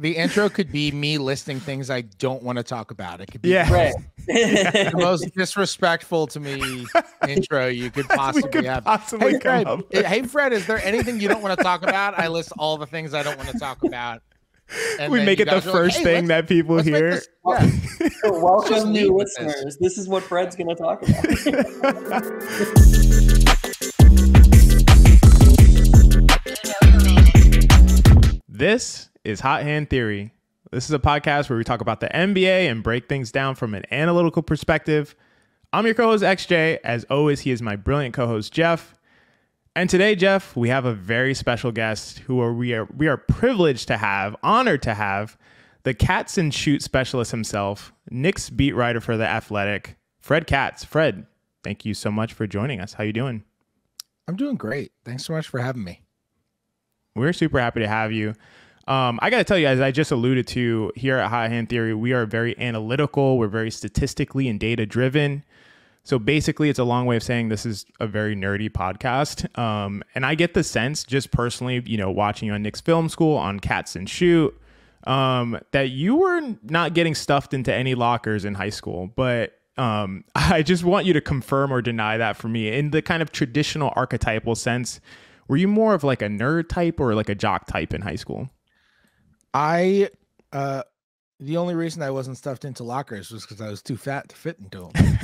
The intro could be me listing things I don't want to talk about. It could be yeah. Right. the most disrespectful to me intro you could possibly have. Possibly hey, Fred, eh, hey, Fred, is there anything you don't want to talk about? I list all the things I don't want to talk about. And we make it the first like, hey, thing that people hear. This, yeah. so welcome new listeners. This. this is what Fred's going to talk about. This is Hot Hand Theory. This is a podcast where we talk about the NBA and break things down from an analytical perspective. I'm your co host, XJ. As always, he is my brilliant co host, Jeff. And today, Jeff, we have a very special guest who are, we, are, we are privileged to have, honored to have, the Cats and Shoot specialist himself, Knicks beat writer for The Athletic, Fred Katz. Fred, thank you so much for joining us. How you doing? I'm doing great. Thanks so much for having me. We're super happy to have you. Um, I got to tell you, as I just alluded to here at High Hand Theory, we are very analytical, we're very statistically and data driven. So basically, it's a long way of saying this is a very nerdy podcast. Um, and I get the sense, just personally, you know, watching you on Nick's Film School, on Cats and Shoot, um, that you were not getting stuffed into any lockers in high school. But um, I just want you to confirm or deny that for me in the kind of traditional archetypal sense. Were you more of like a nerd type or like a jock type in high school? I uh the only reason I wasn't stuffed into lockers was because I was too fat to fit into them.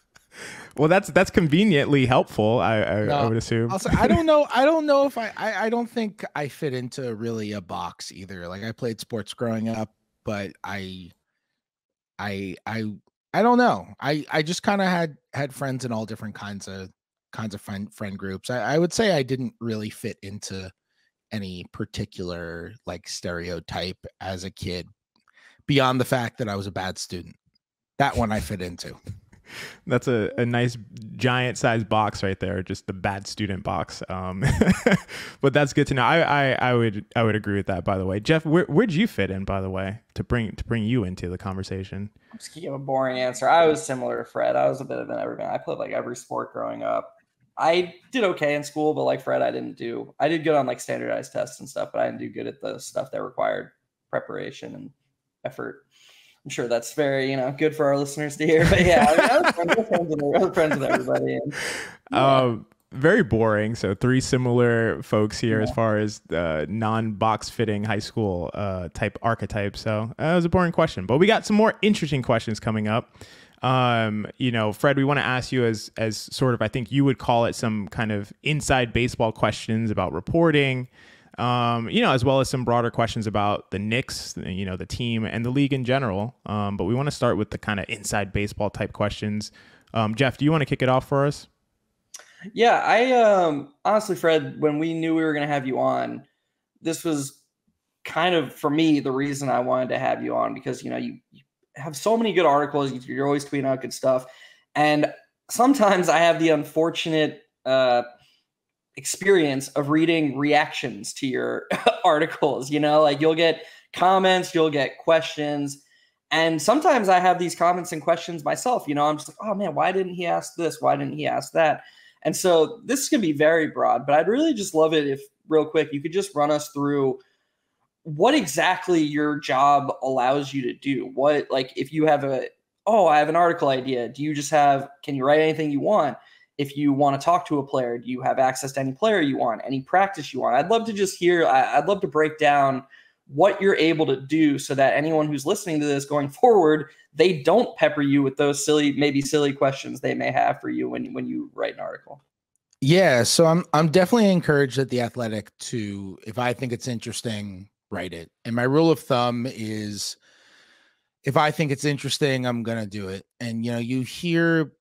well, that's that's conveniently helpful. I I, no, I would assume. Also, I don't know. I don't know if I, I I don't think I fit into really a box either. Like I played sports growing up, but I I I I don't know. I I just kind of had had friends in all different kinds of kinds of friend friend groups. I, I would say I didn't really fit into any particular like stereotype as a kid beyond the fact that I was a bad student. That one I fit into. That's a, a nice giant size box right there, just the bad student box. Um, but that's good to know. I, I, I would I would agree with that. By the way, Jeff, where where'd you fit in? By the way, to bring to bring you into the conversation. I'm just give a boring answer. I was similar to Fred. I was a bit of an everyman. I played like every sport growing up. I did okay in school, but like Fred, I didn't do. I did good on like standardized tests and stuff, but I didn't do good at the stuff that required preparation and effort. I'm sure that's very, you know, good for our listeners to hear. But yeah, I was friends, with, friends with everybody. And, yeah. um, very boring. So three similar folks here yeah. as far as uh, non-box fitting high school uh, type archetype. So uh, was a boring question, but we got some more interesting questions coming up um, you know, Fred, we want to ask you as as sort of I think you would call it some kind of inside baseball questions about reporting, um, you know, as well as some broader questions about the Knicks, you know, the team and the league in general. Um, but we want to start with the kind of inside baseball type questions. Um, Jeff, do you want to kick it off for us? Yeah, I um, honestly, Fred, when we knew we were going to have you on, this was kind of for me the reason I wanted to have you on because you know you have so many good articles. You're always tweeting out good stuff. And sometimes I have the unfortunate uh, experience of reading reactions to your articles. You know, like you'll get comments, you'll get questions. And sometimes I have these comments and questions myself. You know, I'm just like, oh man, why didn't he ask this? Why didn't he ask that? And so this can be very broad, but I'd really just love it if, real quick, you could just run us through what exactly your job allows you to do. What like if you have a oh, I have an article idea. Do you just have can you write anything you want? If you want to talk to a player, do you have access to any player you want, any practice you want? I'd love to just hear I, would love to break down what you're able to do so that anyone who's listening to this going forward they don't pepper you with those silly maybe silly questions they may have for you when when you write an article yeah so i'm i'm definitely encouraged at the athletic to if i think it's interesting write it. And my rule of thumb is if I think it's interesting, I'm going to do it. And, you know, you hear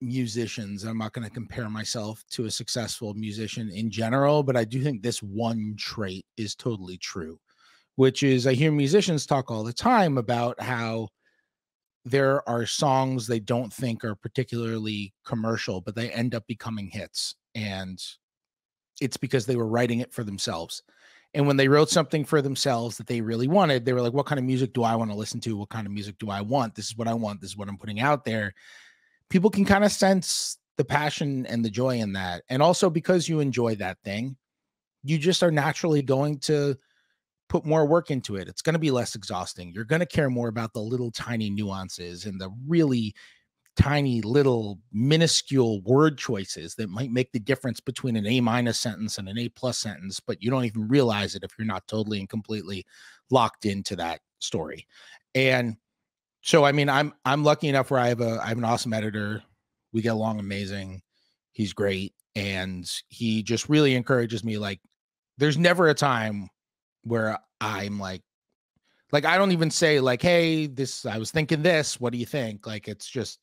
musicians, I'm not going to compare myself to a successful musician in general, but I do think this one trait is totally true, which is I hear musicians talk all the time about how there are songs they don't think are particularly commercial, but they end up becoming hits. And it's because they were writing it for themselves. And when they wrote something for themselves that they really wanted, they were like, what kind of music do I want to listen to? What kind of music do I want? This is what I want. This is what I'm putting out there. People can kind of sense the passion and the joy in that. And also because you enjoy that thing, you just are naturally going to put more work into it. It's going to be less exhausting. You're going to care more about the little tiny nuances and the really tiny little minuscule word choices that might make the difference between an A minus sentence and an A plus sentence, but you don't even realize it if you're not totally and completely locked into that story. And so I mean I'm I'm lucky enough where I have a I have an awesome editor. We get along amazing. He's great and he just really encourages me like there's never a time where I'm like like I don't even say like hey this I was thinking this what do you think? Like it's just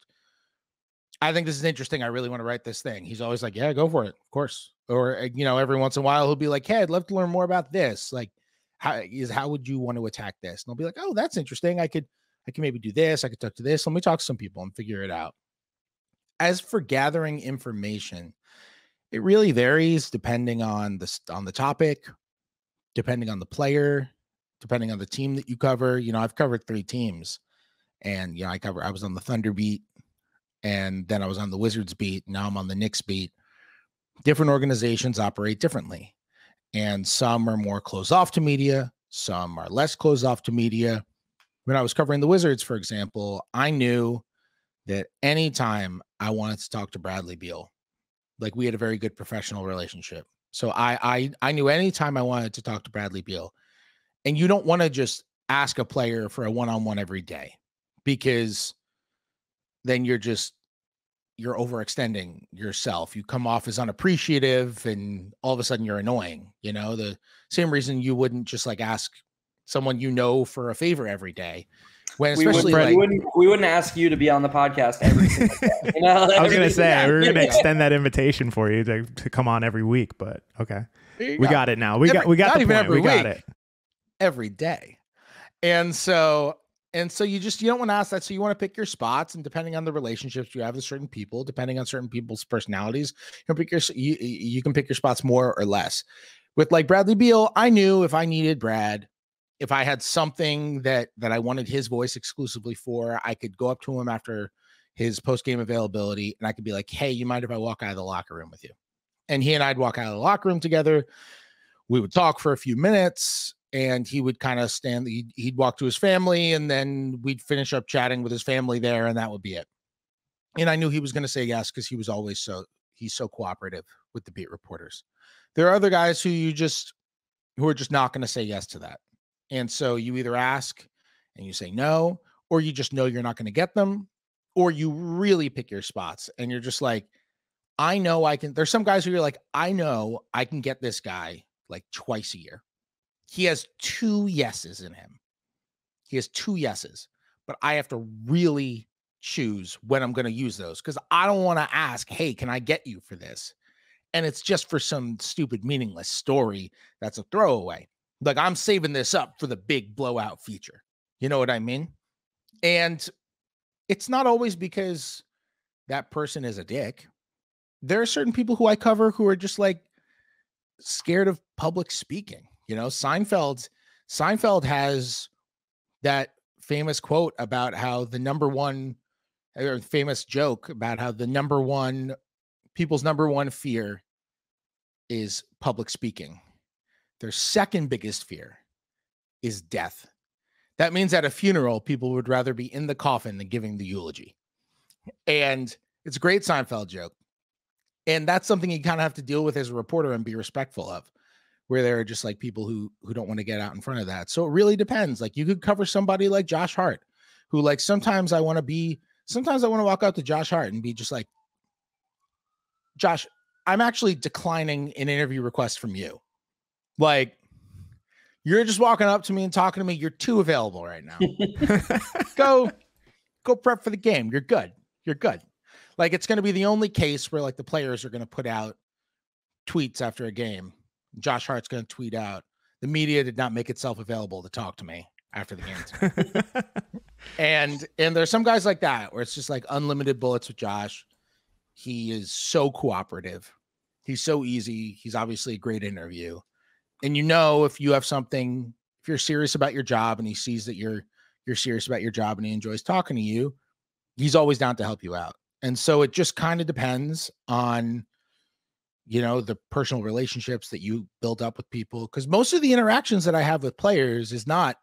I think this is interesting. I really want to write this thing. He's always like, yeah, go for it. Of course. Or, eh, you know, every once in a while, he'll be like, hey, I'd love to learn more about this. Like, how is how would you want to attack this? And I'll be like, oh, that's interesting. I could, I could maybe do this. I could talk to this. Let me talk to some people and figure it out. As for gathering information, it really varies depending on the on the topic, depending on the player, depending on the team that you cover. You know, I've covered three teams, and you know, I cover. I was on the Thunder beat and then I was on the Wizards beat. Now I'm on the Knicks beat. Different organizations operate differently, and some are more closed off to media, some are less closed off to media. When I was covering the Wizards, for example, I knew that anytime I wanted to talk to Bradley Beal, like we had a very good professional relationship. So I I I knew anytime I wanted to talk to Bradley Beal. And you don't want to just ask a player for a one-on-one every day because then you're just you're overextending yourself. You come off as unappreciative and all of a sudden you're annoying. You know, the same reason you wouldn't just like ask someone you know for a favor every day. When especially we, would, like, we wouldn't, we wouldn't ask you to be on the podcast every single day. You know? I was going to say, we are going to extend that invitation for you to, to come on every week, but okay. We got, got it now. We every, got, we got the point. we got it every day. And so and so you just you don't want to ask that so you want to pick your spots and depending on the relationships you have with certain people depending on certain people's personalities you, pick your, you, you can pick your spots more or less with like bradley beal i knew if i needed brad if i had something that that i wanted his voice exclusively for i could go up to him after his post-game availability and i could be like hey you mind if i walk out of the locker room with you and he and i'd walk out of the locker room together we would talk for a few minutes and he would kind of stand he'd, he'd walk to his family and then we'd finish up chatting with his family there and that would be it and i knew he was going to say yes because he was always so he's so cooperative with the beat reporters there are other guys who you just who are just not going to say yes to that and so you either ask and you say no or you just know you're not going to get them or you really pick your spots and you're just like i know i can there's some guys who you're like i know i can get this guy like twice a year he has two yeses in him. He has two yeses, but I have to really choose when I'm going to use those because I don't want to ask, hey, can I get you for this? And it's just for some stupid, meaningless story that's a throwaway. Like I'm saving this up for the big blowout feature. You know what I mean? And it's not always because that person is a dick. There are certain people who I cover who are just like scared of public speaking. You know, Seinfeld Seinfeld has that famous quote about how the number one or famous joke about how the number one people's number one fear is public speaking. Their second biggest fear is death. That means at a funeral, people would rather be in the coffin than giving the eulogy. And it's a great Seinfeld joke. And that's something you kind of have to deal with as a reporter and be respectful of where there are just like people who who don't want to get out in front of that. So it really depends. Like you could cover somebody like Josh Hart, who like sometimes I want to be sometimes I want to walk out to Josh Hart and be just like, Josh, I'm actually declining an interview request from you. Like, you're just walking up to me and talking to me. You're too available right now. go, go prep for the game. You're good. You're good. Like, it's going to be the only case where like the players are going to put out tweets after a game Josh Hart's going to tweet out, the media did not make itself available to talk to me after the game. and and there's some guys like that where it's just like unlimited bullets with Josh. He is so cooperative. He's so easy. He's obviously a great interview. And you know if you have something if you're serious about your job and he sees that you're you're serious about your job and he enjoys talking to you, he's always down to help you out. And so it just kind of depends on you know the personal relationships that you build up with people because most of the interactions that i have with players is not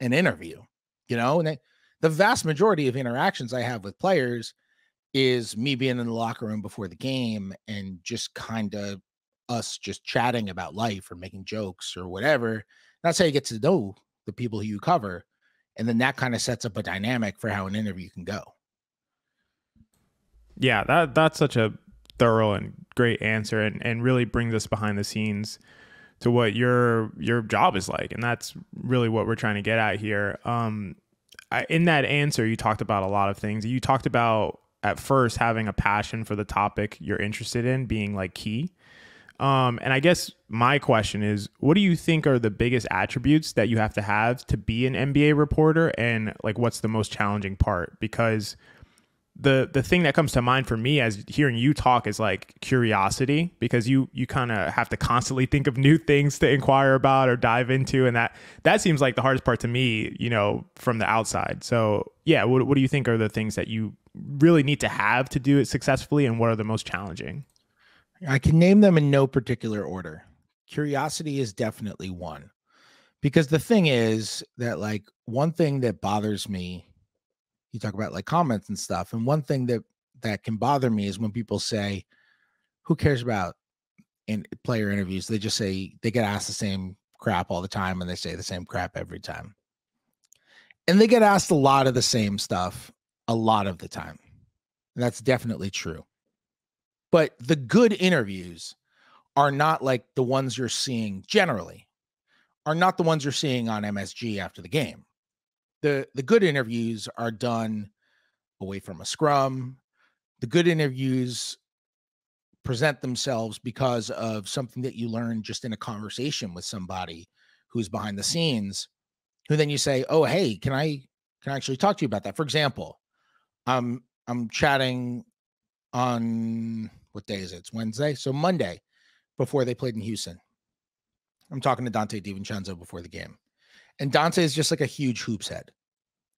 an interview you know and the vast majority of interactions i have with players is me being in the locker room before the game and just kind of us just chatting about life or making jokes or whatever that's how you get to know the people who you cover and then that kind of sets up a dynamic for how an interview can go yeah that that's such a thorough and great answer and, and really brings us behind the scenes to what your your job is like and that's really what we're trying to get at here um, I, in that answer you talked about a lot of things you talked about at first having a passion for the topic you're interested in being like key um, and i guess my question is what do you think are the biggest attributes that you have to have to be an nba reporter and like what's the most challenging part because the the thing that comes to mind for me as hearing you talk is like curiosity because you you kind of have to constantly think of new things to inquire about or dive into and that that seems like the hardest part to me you know from the outside so yeah what, what do you think are the things that you really need to have to do it successfully and what are the most challenging i can name them in no particular order curiosity is definitely one because the thing is that like one thing that bothers me you talk about like comments and stuff. And one thing that that can bother me is when people say, "Who cares about in player interviews?" They just say they get asked the same crap all the time, and they say the same crap every time. And they get asked a lot of the same stuff a lot of the time. And that's definitely true. But the good interviews are not like the ones you're seeing generally, are not the ones you're seeing on MSG after the game the the good interviews are done away from a scrum. The good interviews present themselves because of something that you learn just in a conversation with somebody who's behind the scenes who then you say oh hey can i can I actually talk to you about that for example i'm i'm chatting on what day is it it's wednesday so monday before they played in houston i'm talking to dante divincenzo before the game and Dante is just like a huge hoops head,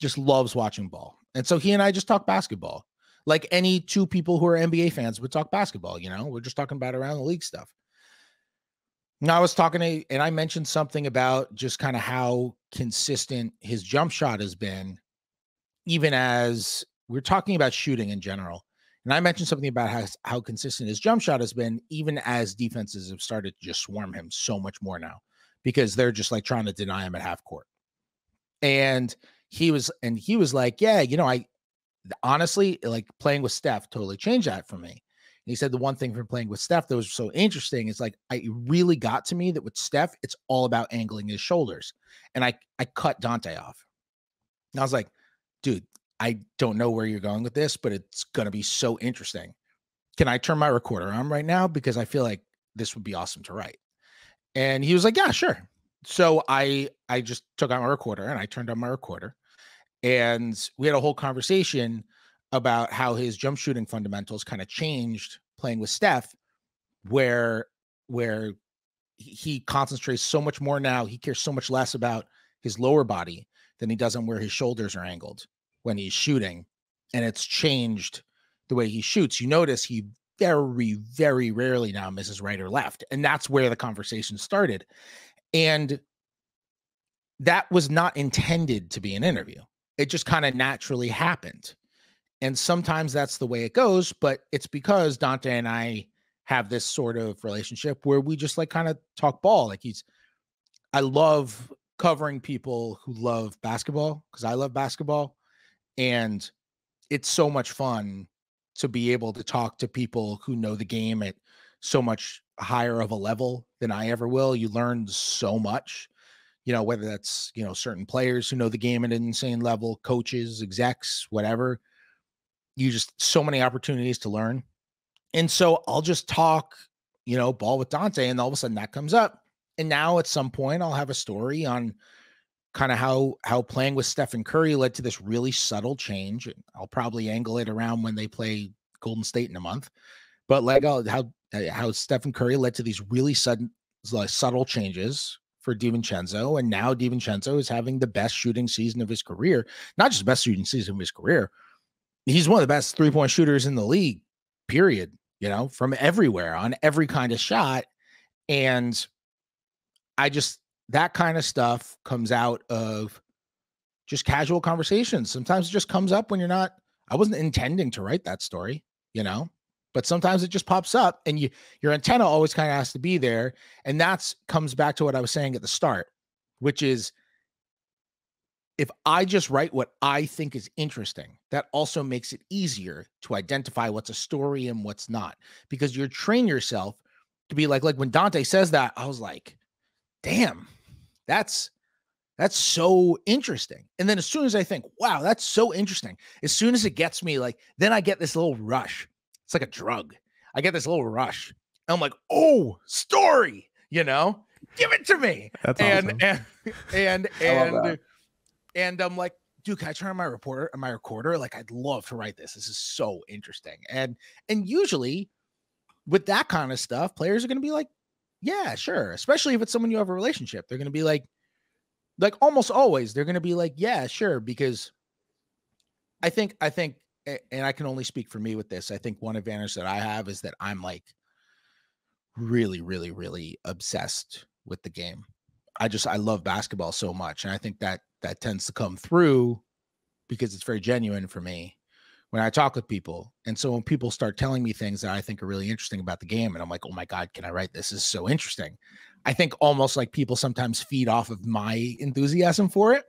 just loves watching ball. And so he and I just talk basketball, like any two people who are NBA fans would talk basketball. You know, we're just talking about around the league stuff. Now I was talking to, and I mentioned something about just kind of how consistent his jump shot has been, even as we're talking about shooting in general. And I mentioned something about how, how consistent his jump shot has been, even as defenses have started to just swarm him so much more now because they're just like trying to deny him at half court. And he was and he was like, "Yeah, you know, I honestly like playing with Steph totally changed that for me." And he said the one thing from playing with Steph that was so interesting is like I really got to me that with Steph, it's all about angling his shoulders. And I I cut Dante off. And I was like, "Dude, I don't know where you're going with this, but it's going to be so interesting." Can I turn my recorder on right now because I feel like this would be awesome to write. And he was like, "Yeah, sure." So I I just took out my recorder and I turned on my recorder, and we had a whole conversation about how his jump shooting fundamentals kind of changed playing with Steph, where where he concentrates so much more now. He cares so much less about his lower body than he does on where his shoulders are angled when he's shooting, and it's changed the way he shoots. You notice he very, very rarely now Mrs. or left. And that's where the conversation started. And that was not intended to be an interview, it just kind of naturally happened. And sometimes that's the way it goes, but it's because Dante and I have this sort of relationship where we just like kind of talk ball. Like he's, I love covering people who love basketball because I love basketball. And it's so much fun to be able to talk to people who know the game at so much higher of a level than I ever will. You learn so much, you know, whether that's, you know, certain players who know the game at an insane level, coaches, execs, whatever. You just so many opportunities to learn. And so I'll just talk, you know, ball with Dante, and all of a sudden that comes up. And now at some point, I'll have a story on kind of how how playing with Stephen Curry led to this really subtle change. I'll probably angle it around when they play Golden State in a month, but like oh, how eh, how Stephen Curry led to these really sudden like, subtle changes for DiVincenzo, and now DiVincenzo is having the best shooting season of his career. Not just best shooting season of his career, he's one of the best three point shooters in the league. Period. You know, from everywhere on every kind of shot, and I just that kind of stuff comes out of just casual conversations. Sometimes it just comes up when you're not, I wasn't intending to write that story, you know, but sometimes it just pops up and you, your antenna always kind of has to be there. And that's comes back to what I was saying at the start, which is if I just write what I think is interesting, that also makes it easier to identify what's a story and what's not, because you're train yourself to be like, like when Dante says that, I was like, damn, that's that's so interesting. And then as soon as I think, wow, that's so interesting, as soon as it gets me, like, then I get this little rush. It's like a drug. I get this little rush. And I'm like, oh, story, you know, give it to me. That's and, awesome. and and and and, and I'm like, dude, can I turn on my reporter my recorder? Like, I'd love to write this. This is so interesting. And and usually with that kind of stuff, players are gonna be like, yeah, sure. Especially if it's someone you have a relationship, they're going to be like, like almost always, they're going to be like, yeah, sure. Because I think, I think, and I can only speak for me with this. I think one advantage that I have is that I'm like really, really, really obsessed with the game. I just, I love basketball so much. And I think that that tends to come through because it's very genuine for me when I talk with people. And so when people start telling me things that I think are really interesting about the game, and I'm like, oh my God, can I write this? this is so interesting. I think almost like people sometimes feed off of my enthusiasm for it.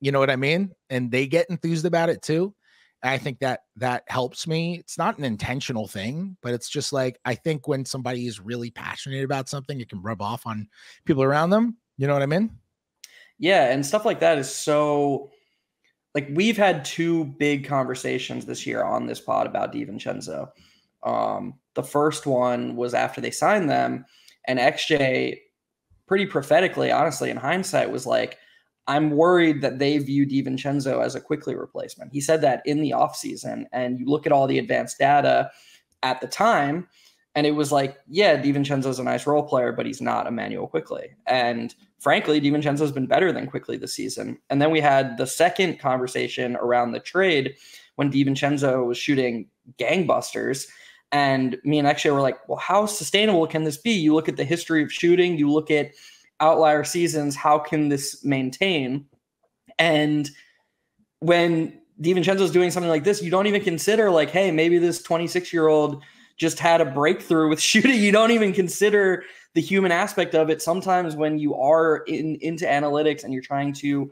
You know what I mean? And they get enthused about it too. And I think that that helps me. It's not an intentional thing, but it's just like I think when somebody is really passionate about something, it can rub off on people around them. You know what I mean? Yeah, and stuff like that is so like we've had two big conversations this year on this pod about DiVincenzo. Um, the first one was after they signed them, and XJ, pretty prophetically, honestly, in hindsight, was like, I'm worried that they view DiVincenzo as a quickly replacement. He said that in the offseason, and you look at all the advanced data at the time – and it was like, yeah, DiVincenzo's a nice role player, but he's not Emmanuel quickly. And frankly, DiVincenzo's been better than quickly this season. And then we had the second conversation around the trade when DiVincenzo was shooting gangbusters. And me and actually were like, well, how sustainable can this be? You look at the history of shooting, you look at outlier seasons, how can this maintain? And when DiVincenzo's doing something like this, you don't even consider like, hey, maybe this 26 year old just had a breakthrough with shooting. You don't even consider the human aspect of it. Sometimes when you are in into analytics and you're trying to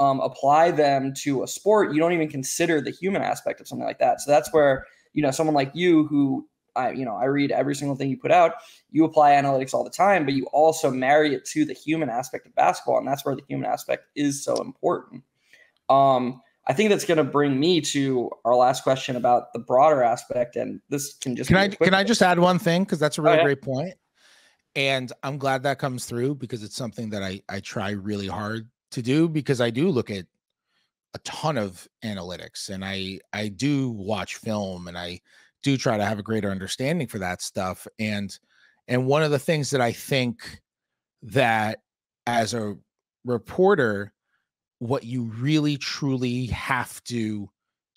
um, apply them to a sport, you don't even consider the human aspect of something like that. So that's where you know someone like you who I you know I read every single thing you put out. You apply analytics all the time, but you also marry it to the human aspect of basketball, and that's where the human aspect is so important. Um, I think that's going to bring me to our last question about the broader aspect, and this can just can I can I just add one thing because that's a really oh, yeah. great point, and I'm glad that comes through because it's something that I I try really hard to do because I do look at a ton of analytics and I I do watch film and I do try to have a greater understanding for that stuff and and one of the things that I think that as a reporter what you really truly have to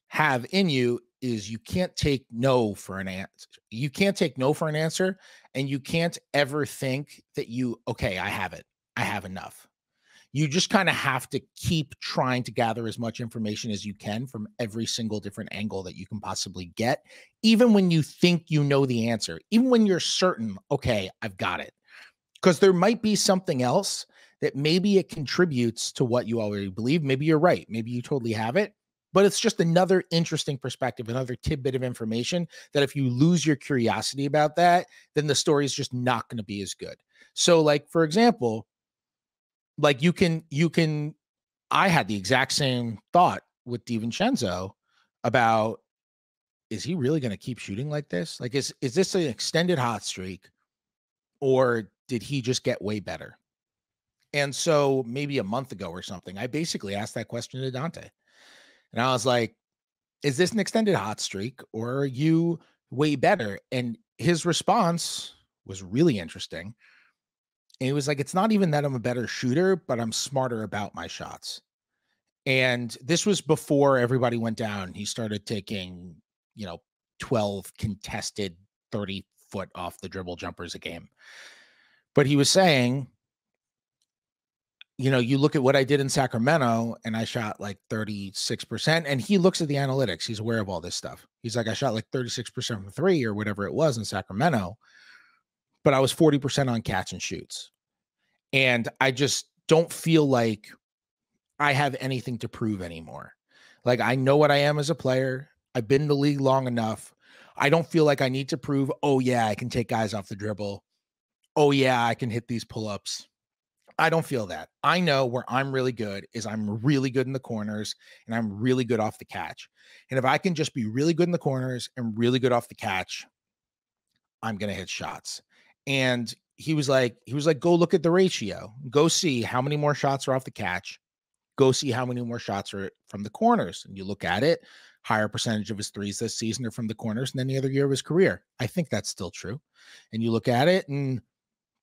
have in you is you can't take no for an answer. You can't take no for an answer. And you can't ever think that you, okay, I have it. I have enough. You just kind of have to keep trying to gather as much information as you can from every single different angle that you can possibly get, even when you think you know the answer, even when you're certain, okay, I've got it. Because there might be something else that maybe it contributes to what you already believe. Maybe you're right. Maybe you totally have it. But it's just another interesting perspective, another tidbit of information that if you lose your curiosity about that, then the story is just not going to be as good. So, like, for example, like you can, you can, I had the exact same thought with DiVincenzo about is he really going to keep shooting like this? Like, is is this an extended hot streak, or did he just get way better? And so maybe a month ago or something, I basically asked that question to Dante. And I was like, is this an extended hot streak or are you way better? And his response was really interesting. And he was like, it's not even that I'm a better shooter, but I'm smarter about my shots. And this was before everybody went down. He started taking, you know, 12 contested 30 foot off the dribble jumpers a game. But he was saying, you know, you look at what I did in Sacramento and I shot like 36%. And he looks at the analytics. He's aware of all this stuff. He's like, I shot like 36% from three or whatever it was in Sacramento, but I was 40% on catch and shoots. And I just don't feel like I have anything to prove anymore. Like I know what I am as a player. I've been in the league long enough. I don't feel like I need to prove, oh yeah, I can take guys off the dribble. Oh yeah, I can hit these pull-ups I don't feel that. I know where I'm really good is I'm really good in the corners and I'm really good off the catch. And if I can just be really good in the corners and really good off the catch, I'm going to hit shots. And he was like, he was like, go look at the ratio, go see how many more shots are off the catch, go see how many more shots are from the corners. And you look at it, higher percentage of his threes this season are from the corners than any other year of his career. I think that's still true. And you look at it and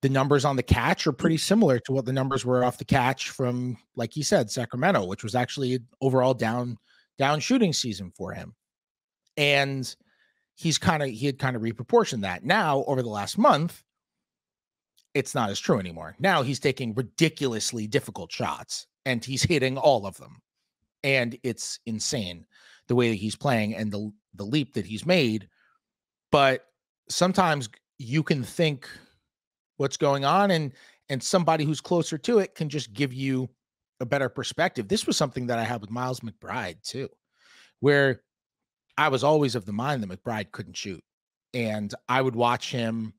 the numbers on the catch are mm. pretty similar to what the numbers were off the catch from, like he said, Sacramento, which was actually overall down down shooting season for him. And he's kind of he had kind of reproportioned that. Now, over the last month, it's not as true anymore. Now he's taking ridiculously difficult shots and he's hitting all of them. And it's insane the way that he's playing and the the leap that he's made. But sometimes you can think what's going on and and somebody who's closer to it can just give you a better perspective. This was something that I had with Miles McBride too, where I was always of the mind that McBride couldn't shoot. And I would watch him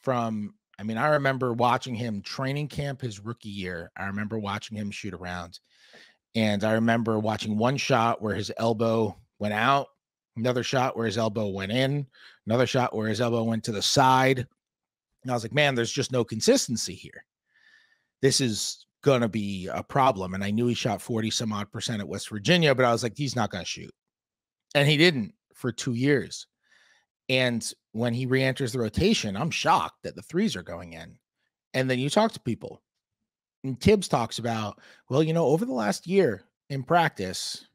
from, I mean, I remember watching him training camp his rookie year. I remember watching him shoot around. And I remember watching one shot where his elbow went out, another shot where his elbow went in, another shot where his elbow went to the side. And I was like, man, there's just no consistency here. This is going to be a problem. And I knew he shot 40 some odd percent at West Virginia, but I was like, he's not going to shoot. And he didn't for two years. And when he re enters the rotation, I'm shocked that the threes are going in. And then you talk to people, and Tibbs talks about, well, you know, over the last year in practice,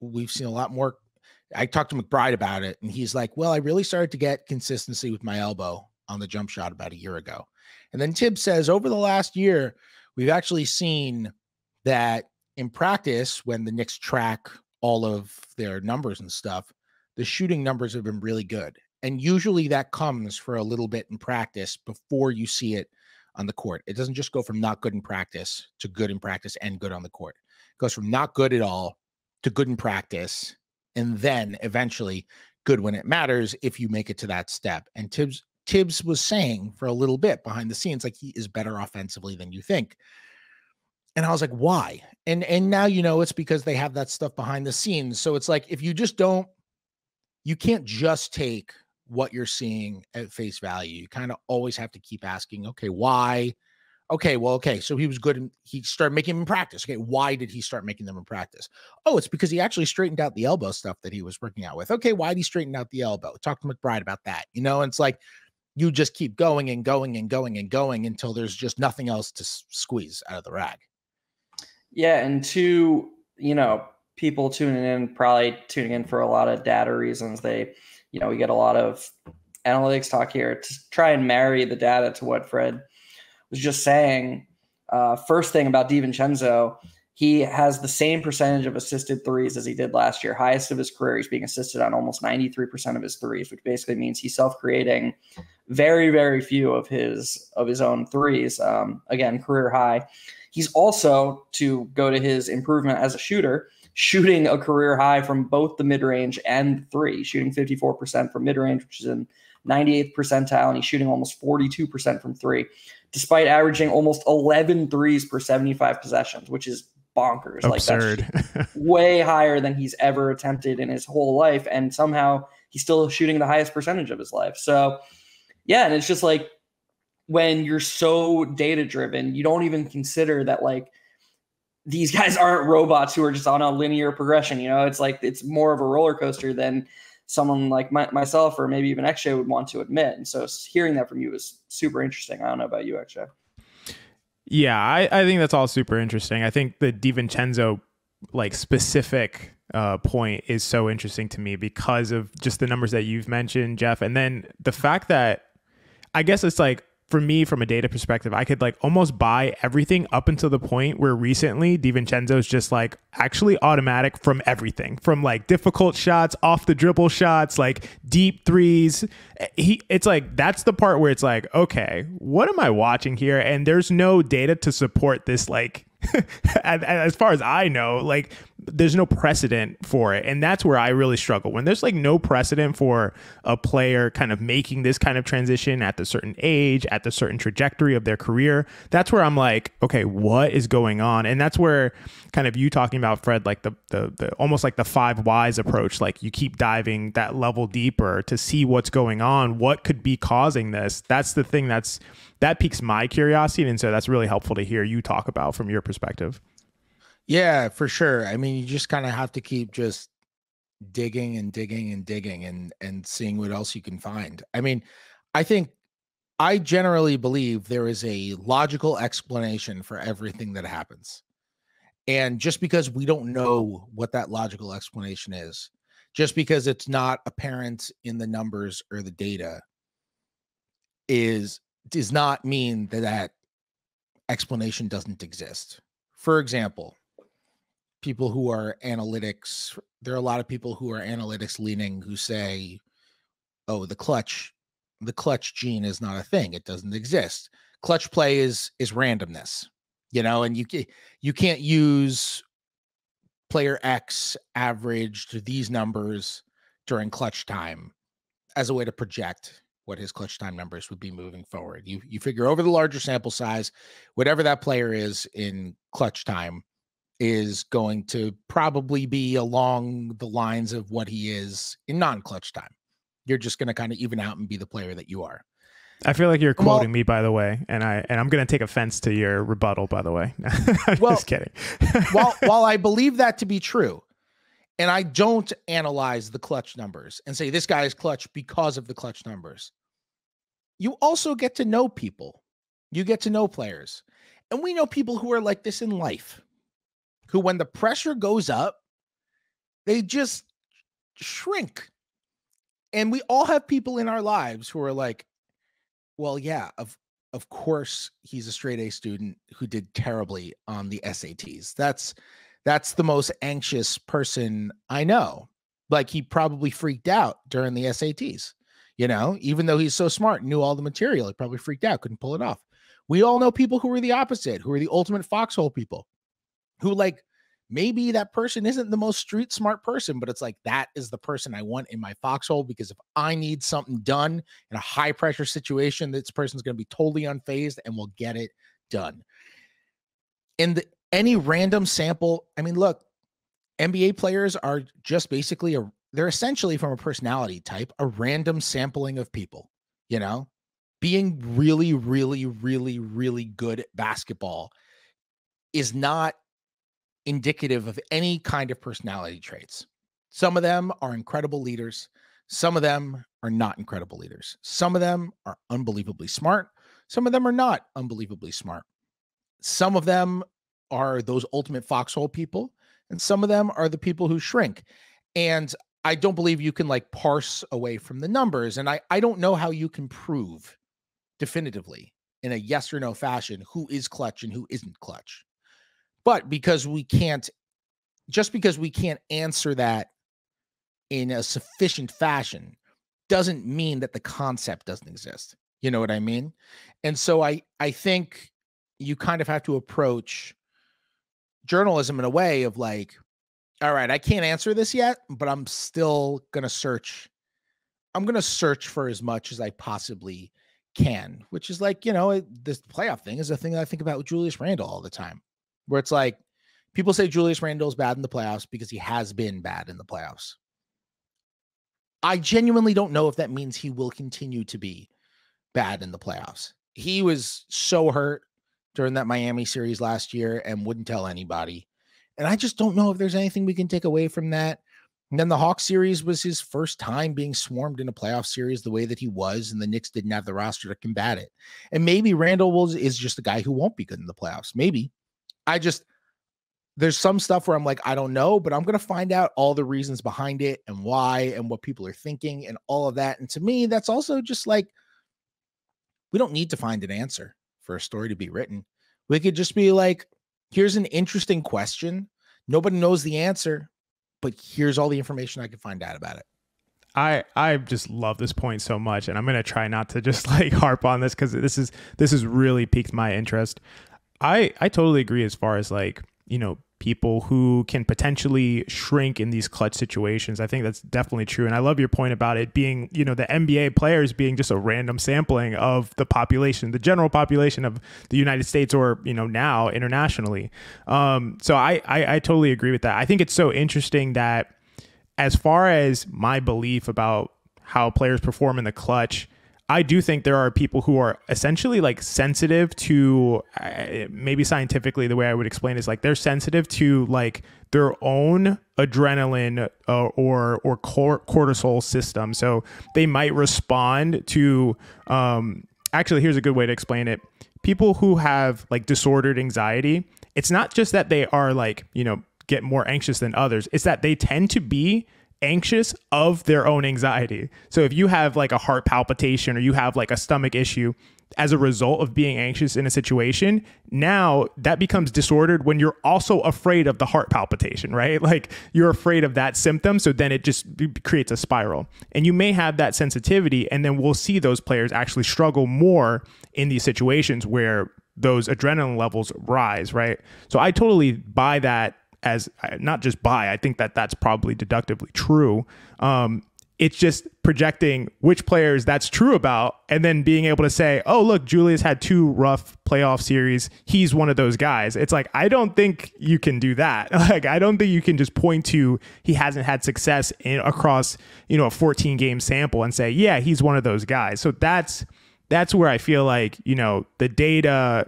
we've seen a lot more. I talked to McBride about it, and he's like, well, I really started to get consistency with my elbow on the jump shot about a year ago. And then Tibbs says over the last year, we've actually seen that in practice, when the Knicks track all of their numbers and stuff, the shooting numbers have been really good. And usually that comes for a little bit in practice before you see it on the court. It doesn't just go from not good in practice to good in practice and good on the court. It goes from not good at all to good in practice and then eventually good when it matters if you make it to that step. And Tibbs Tibbs was saying for a little bit behind the scenes, like he is better offensively than you think. And I was like, why? And and now you know it's because they have that stuff behind the scenes. So it's like if you just don't, you can't just take what you're seeing at face value. You kind of always have to keep asking, okay, why? Okay, well, okay, so he was good and he started making them in practice. Okay, why did he start making them in practice? Oh, it's because he actually straightened out the elbow stuff that he was working out with. Okay, why did he straighten out the elbow? Talk to McBride about that, you know? And it's like you just keep going and going and going and going until there's just nothing else to squeeze out of the rag. Yeah, and to you know, people tuning in probably tuning in for a lot of data reasons. They, you know, we get a lot of analytics talk here to try and marry the data to what Fred was just saying. Uh, first thing about DiVincenzo, he has the same percentage of assisted threes as he did last year, highest of his career. He's being assisted on almost 93% of his threes, which basically means he's self-creating very, very few of his of his own threes. Um, again, career high. He's also to go to his improvement as a shooter, shooting a career high from both the mid-range and three, shooting 54% from mid-range, which is in 98th percentile, and he's shooting almost 42% from three, despite averaging almost 11 threes per 75 possessions, which is bonkers. Absurd. Like that's way higher than he's ever attempted in his whole life. And somehow he's still shooting the highest percentage of his life. So yeah, and it's just like when you're so data driven, you don't even consider that like these guys aren't robots who are just on a linear progression. You know, it's like it's more of a roller coaster than someone like my, myself or maybe even XJ would want to admit. And so hearing that from you is super interesting. I don't know about you, XJ. Yeah, I, I think that's all super interesting. I think the DiVincenzo like specific uh, point is so interesting to me because of just the numbers that you've mentioned, Jeff, and then the fact that I guess it's like for me from a data perspective, I could like almost buy everything up until the point where recently is just like actually automatic from everything, from like difficult shots, off the dribble shots, like deep threes. Eh, he it's like that's the part where it's like, okay, what am I watching here? And there's no data to support this like as far as I know, like there's no precedent for it. And that's where I really struggle. When there's like no precedent for a player kind of making this kind of transition at the certain age, at the certain trajectory of their career, that's where I'm like, okay, what is going on? And that's where kind of you talking about Fred, like the the, the almost like the five whys approach, like you keep diving that level deeper to see what's going on, what could be causing this. That's the thing that's that piques my curiosity. And so that's really helpful to hear you talk about from your perspective. Yeah, for sure. I mean, you just kind of have to keep just digging and digging and digging and and seeing what else you can find. I mean, I think I generally believe there is a logical explanation for everything that happens. And just because we don't know what that logical explanation is, just because it's not apparent in the numbers or the data is does not mean that that explanation doesn't exist. For example, people who are analytics, there are a lot of people who are analytics leaning who say, oh, the clutch, the clutch gene is not a thing. It doesn't exist. Clutch play is is randomness, you know, and you you can't use player X averaged these numbers during clutch time as a way to project what his clutch time numbers would be moving forward. You you figure over the larger sample size, whatever that player is in clutch time is going to probably be along the lines of what he is in non-clutch time. You're just going to kind of even out and be the player that you are. I feel like you're quoting me, by the way, and I and I'm going to take offense to your rebuttal, by the way. I'm well, just kidding. while while I believe that to be true, and I don't analyze the clutch numbers and say this guy is clutch because of the clutch numbers. You also get to know people, you get to know players. And we know people who are like this in life, who, when the pressure goes up, they just shrink. And we all have people in our lives who are like, well, yeah, of of course he's a straight A student who did terribly on the SATs. That's that's the most anxious person I know. Like he probably freaked out during the SATs, you know, even though he's so smart, knew all the material, he probably freaked out, couldn't pull it off. We all know people who are the opposite, who are the ultimate foxhole people, who like maybe that person isn't the most street smart person, but it's like that is the person I want in my foxhole because if I need something done in a high pressure situation, this person's going to be totally unfazed and will get it done. In the any random sample. I mean, look, NBA players are just basically a they're essentially from a personality type, a random sampling of people, you know? Being really, really, really, really good at basketball is not indicative of any kind of personality traits. Some of them are incredible leaders. Some of them are not incredible leaders. Some of them are unbelievably smart. Some of them are not unbelievably smart. Some of them are those ultimate foxhole people, and some of them are the people who shrink. And I don't believe you can like parse away from the numbers. And I, I don't know how you can prove definitively in a yes or no fashion who is clutch and who isn't clutch. But because we can't, just because we can't answer that in a sufficient fashion doesn't mean that the concept doesn't exist. You know what I mean? And so I, I think you kind of have to approach journalism in a way of like, all right, I can't answer this yet, but I'm still gonna search. I'm gonna search for as much as I possibly can, which is like, you know, it, this playoff thing is a thing that I think about with Julius Randle all the time, where it's like people say Julius Randall's bad in the playoffs because he has been bad in the playoffs. I genuinely don't know if that means he will continue to be bad in the playoffs. He was so hurt during that Miami series last year and wouldn't tell anybody. And I just don't know if there's anything we can take away from that. And then the Hawks series was his first time being swarmed in a playoff series the way that he was, and the Knicks didn't have the roster to combat it. And maybe Randall Wolves is just a guy who won't be good in the playoffs. Maybe. I just there's some stuff where I'm like, I don't know, but I'm gonna find out all the reasons behind it and why and what people are thinking and all of that. And to me, that's also just like we don't need to find an answer for a story to be written. We could just be like, here's an interesting question. Nobody knows the answer, but here's all the information I can find out about it. I I just love this point so much, and I'm gonna try not to just like harp on this because this is this has really piqued my interest. I I totally agree as far as like you know people who can potentially shrink in these clutch situations. I think that's definitely true. And I love your point about it being, you know, the NBA players being just a random sampling of the population, the general population of the United States or, you know, now internationally. Um, so I, I, I totally agree with that. I think it's so interesting that as far as my belief about how players perform in the clutch, I do think there are people who are essentially like sensitive to uh, maybe scientifically the way I would explain is like they're sensitive to like their own adrenaline uh, or or cor cortisol system. So they might respond to um, actually here's a good way to explain it. People who have like disordered anxiety, it's not just that they are like, you know, get more anxious than others. It's that they tend to be anxious of their own anxiety. So if you have like a heart palpitation or you have like a stomach issue as a result of being anxious in a situation, now that becomes disordered when you're also afraid of the heart palpitation, right? Like you're afraid of that symptom. So then it just creates a spiral. And you may have that sensitivity. And then we'll see those players actually struggle more in these situations where those adrenaline levels rise, right? So I totally buy that as not just by, I think that that's probably deductively true. Um, it's just projecting which players that's true about and then being able to say, oh, look, Julius had two rough playoff series. He's one of those guys. It's like, I don't think you can do that. Like, I don't think you can just point to he hasn't had success in, across, you know, a 14 game sample and say, yeah, he's one of those guys. So that's that's where I feel like, you know, the data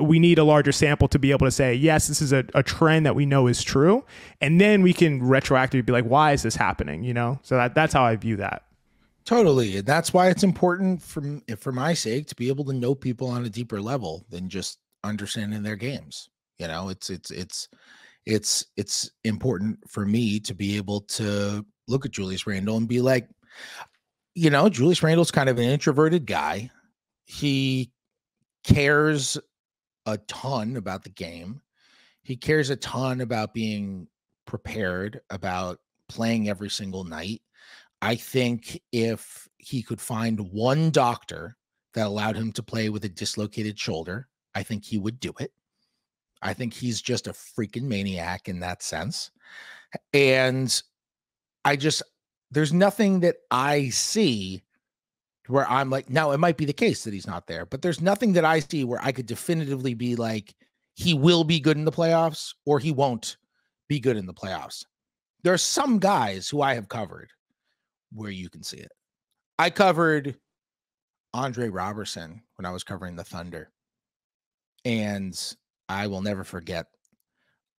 we need a larger sample to be able to say, yes, this is a, a trend that we know is true. And then we can retroactively be like, why is this happening? You know? So that, that's how I view that. Totally. That's why it's important from for my sake to be able to know people on a deeper level than just understanding their games. You know, it's it's it's it's it's important for me to be able to look at Julius Randall and be like, you know, Julius Randall's kind of an introverted guy. He cares a ton about the game. He cares a ton about being prepared, about playing every single night. I think if he could find one doctor that allowed him to play with a dislocated shoulder, I think he would do it. I think he's just a freaking maniac in that sense. And I just, there's nothing that I see where I'm like, now it might be the case that he's not there, but there's nothing that I see where I could definitively be like, he will be good in the playoffs or he won't be good in the playoffs. There are some guys who I have covered where you can see it. I covered Andre Robertson when I was covering the Thunder. And I will never forget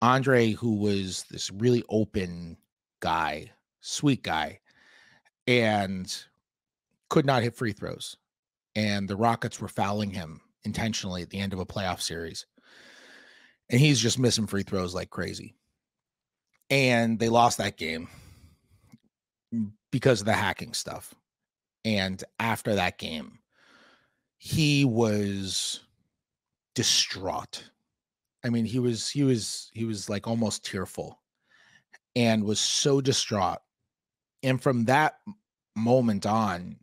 Andre, who was this really open guy, sweet guy. And could not hit free throws, and the Rockets were fouling him intentionally at the end of a playoff series. And he's just missing free throws like crazy. And they lost that game because of the hacking stuff. And after that game, he was distraught. I mean, he was he was he was like almost tearful and was so distraught. And from that moment on,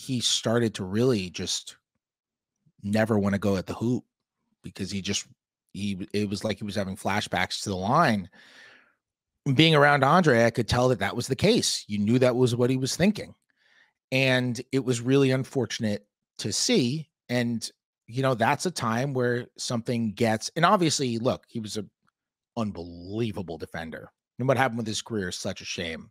he started to really just never want to go at the hoop because he just he it was like he was having flashbacks to the line. Being around Andre, I could tell that that was the case. You knew that was what he was thinking. And it was really unfortunate to see and you know that's a time where something gets and obviously look he was an unbelievable defender and what happened with his career is such a shame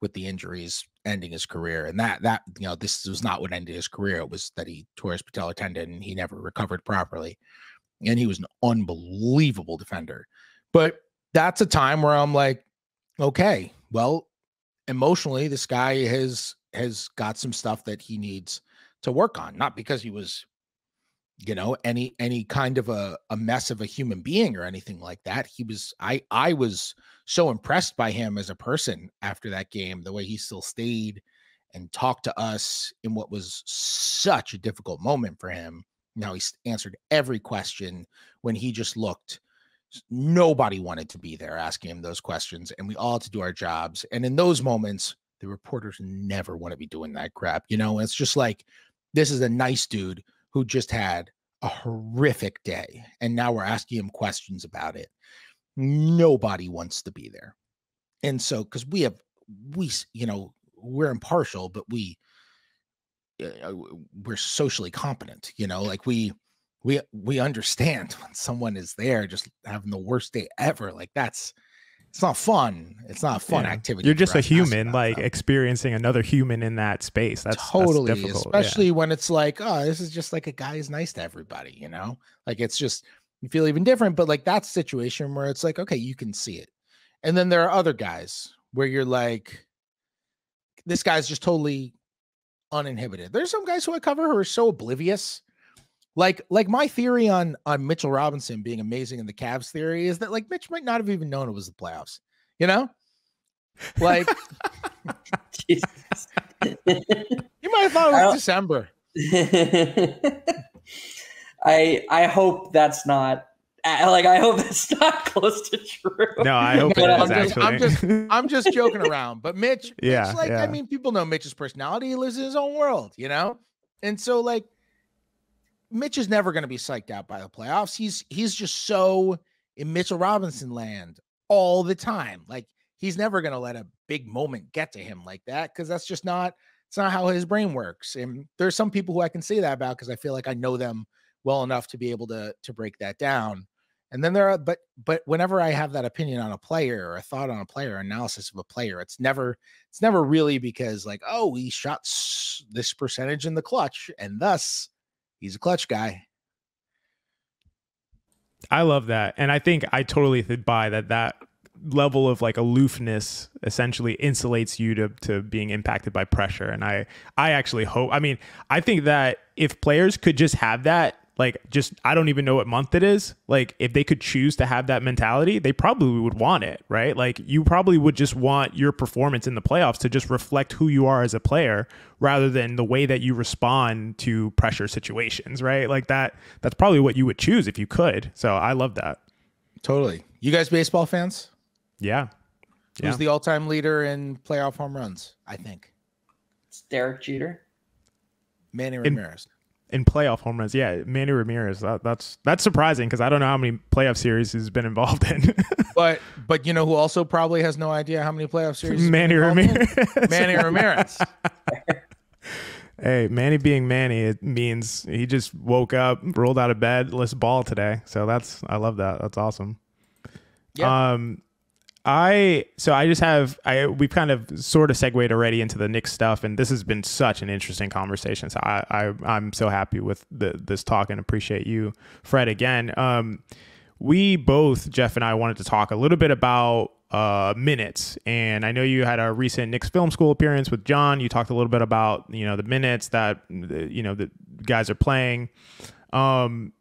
with the injuries ending his career. And that that you know this was not what ended his career. It was that he tore his patellar tendon. And he never recovered properly, and he was an unbelievable defender. But that's a time where I'm like, okay, well, emotionally, this guy has has got some stuff that he needs to work on. Not because he was you know any any kind of a, a mess of a human being or anything like that he was i i was so impressed by him as a person after that game the way he still stayed and talked to us in what was such a difficult moment for him now he answered every question when he just looked nobody wanted to be there asking him those questions and we all had to do our jobs and in those moments the reporters never want to be doing that crap you know it's just like this is a nice dude who just had a horrific day and now we're asking him questions about it nobody wants to be there and so because we have we you know we're impartial but we eh, uh, we're socially competent you know like we we we understand when someone is there just having the worst day ever like that's it's not fun. It's not fun yeah. activity. You're just a human, like experiencing another human in that space. That's totally that's difficult. especially yeah. when it's like, oh, this is just like a guy is nice to everybody, you know? Like it's just you feel even different, but like that situation where it's like, okay, you can see it. And then there are other guys where you're like, this guy's just totally uninhibited. There's some guys who I cover who are so oblivious like, like my theory on on Mitchell Robinson being amazing in the Cavs theory is that like Mitch might not have even known it was the playoffs, you know? Like you might have thought it was December. I I hope that's not uh, like I hope that's not close to true. No, I hope it is. I'm just, I'm just, I'm just joking around. But Mitch, yeah, Mitch, like yeah. I mean, people know Mitch's personality. He lives in his own world, you know. And so, like, Mitch is never going to be psyched out by the playoffs. He's he's just so in Mitchell Robinson land all the time. Like he's never going to let a big moment get to him like that because that's just not it's not how his brain works. And there's some people who I can say that about because I feel like I know them well enough to be able to to break that down. And then there are but but whenever I have that opinion on a player or a thought on a player, analysis of a player, it's never it's never really because like oh he shot this percentage in the clutch and thus he's a clutch guy. I love that. And I think I totally buy that that level of like aloofness essentially insulates you to, to being impacted by pressure. And I, I actually hope, I mean, I think that if players could just have that like just I don't even know what month it is. Like if they could choose to have that mentality, they probably would want it, right? Like you probably would just want your performance in the playoffs to just reflect who you are as a player rather than the way that you respond to pressure situations, right? Like that that's probably what you would choose if you could. So I love that. Totally. You guys baseball fans? Yeah. yeah. Who's the all-time leader in playoff home runs, I think? It's Derek Jeter. Manny Ramirez. In in playoff home runs. Yeah, Manny Ramirez. That, that's that's surprising because I don't know how many playoff series he's been involved in. but but you know who also probably has no idea how many playoff series Manny Ramirez. In? Manny Ramirez. hey, Manny being Manny, it means he just woke up, rolled out of bed, let's ball today. So that's I love that. That's awesome. Yeah. Um, I so I just have I we've kind of sort of segued already into the Knicks stuff, and this has been such an interesting conversation. So I, I I'm so happy with the, this talk and appreciate you, Fred, again. Um, we both Jeff and I wanted to talk a little bit about uh, minutes, and I know you had a recent Knicks film school appearance with John. You talked a little bit about you know the minutes that you know the guys are playing. Um,